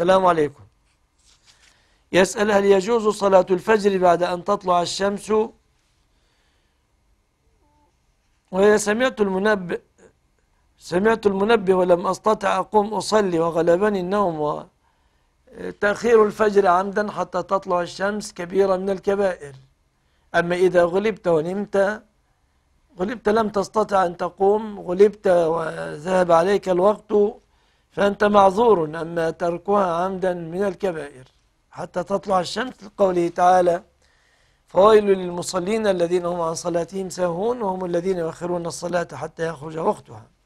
السلام عليكم يسأل هل يجوز صلاة الفجر بعد أن تطلع الشمس وإذا سمعت المنبه سمعت المنبه ولم أستطع أقوم أصلي وغلبني النوم وتأخير الفجر عمدا حتى تطلع الشمس كبيرة من الكبائر أما إذا غلبت ونمت غلبت لم تستطع أن تقوم غلبت وذهب عليك الوقت فأنت معذور أن تركها عمدا من الكبائر حتى تطلع الشمس لقوله تعالى فويل للمصلين الذين هم عن صلاتهم ساهون وهم الذين يؤخرون الصلاة حتى يخرج وقتها